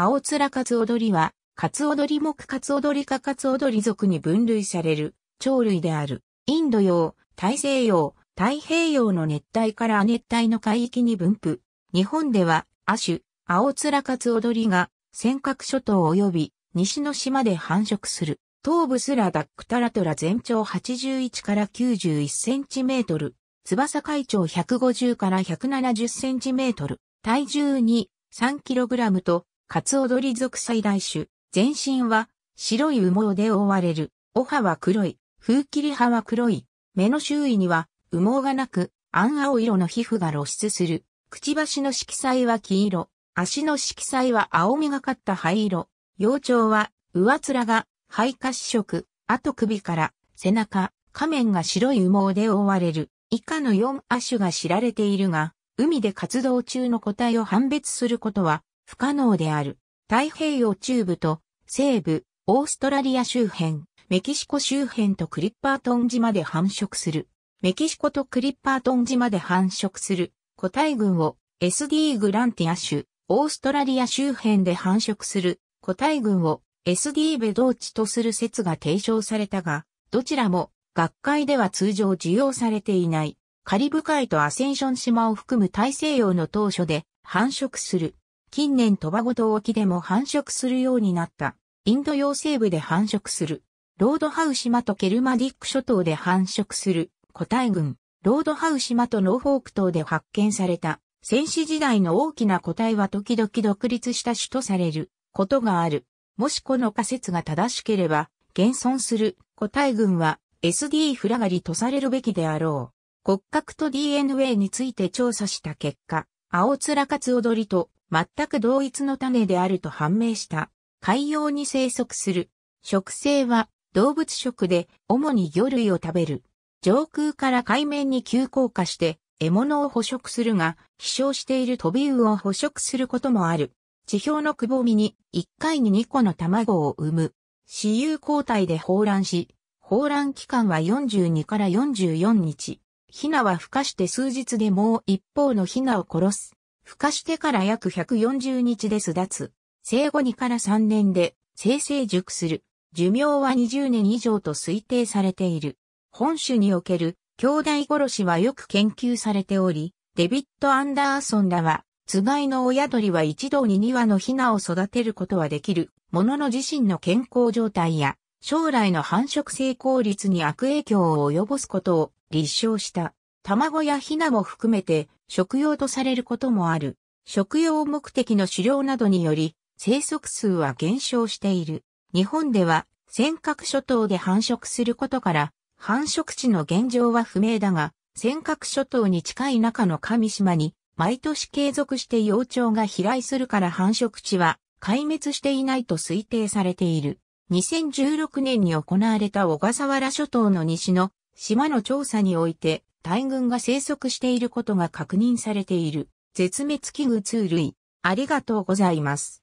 青面カツオドリは、カツオドリ目カツオドリかカツオドリ属に分類される、鳥類である。インド洋、大西洋、太平洋の熱帯から亜熱帯の海域に分布。日本では、亜種、青面カツオドリが、尖閣諸島及び西の島で繁殖する。頭部すらダックタラトラ全長81から91センチメートル。翼海長150から170センチメートル。体重2、3キログラムとカツオドリ属最大種。全身は白い羽毛で覆われる。お歯は黒い。風切り歯は黒い。目の周囲には羽毛がなく、暗青色の皮膚が露出する。くちばしの色彩は黄色。足の色彩は青みがかった灰色。幼鳥は上面が肺褐色。あと首から背中、仮面が白い羽毛で覆われる。以下の4亜種が知られているが、海で活動中の個体を判別することは不可能である。太平洋中部と西部、オーストラリア周辺、メキシコ周辺とクリッパートン島で繁殖する。メキシコとクリッパートン島で繁殖する個体群を SD グランティア州、オーストラリア周辺で繁殖する個体群を SD ベドーチとする説が提唱されたが、どちらも学会では通常受容されていないカリブ海とアセンション島を含む大西洋の島初で繁殖する近年トバゴ島沖でも繁殖するようになった。インド洋西部で繁殖する。ロードハウ島とケルマディック諸島で繁殖する個体群。ロードハウ島とノーフォーク島で発見された。戦死時代の大きな個体は時々独立した種とされることがある。もしこの仮説が正しければ、現存する個体群は SD フラガリとされるべきであろう。骨格と DNA について調査した結果、青面カツオドリと全く同一の種であると判明した。海洋に生息する。食性は動物食で主に魚類を食べる。上空から海面に急降下して獲物を捕食するが、飛翔しているトビウオを捕食することもある。地表のくぼみに1回に2個の卵を産む。私有交代で放卵し、放卵期間は42から44日。ヒナは孵化して数日でもう一方のヒナを殺す。孵化してから約140日で巣立つ。生後2から3年で生成熟する。寿命は20年以上と推定されている。本種における兄弟殺しはよく研究されており、デビッド・アンダーソンらは、つがいの親鳥は一度に2羽のヒナを育てることはできる、ものの自身の健康状態や、将来の繁殖成功率に悪影響を及ぼすことを立証した。卵やヒナも含めて、食用とされることもある。食用目的の狩猟などにより、生息数は減少している。日本では、尖閣諸島で繁殖することから、繁殖地の現状は不明だが、尖閣諸島に近い中の上島に、毎年継続して幼鳥が飛来するから繁殖地は壊滅していないと推定されている。2016年に行われた小笠原諸島の西の島の調査において、大群が生息していることが確認されている。絶滅危惧2類。ありがとうございます。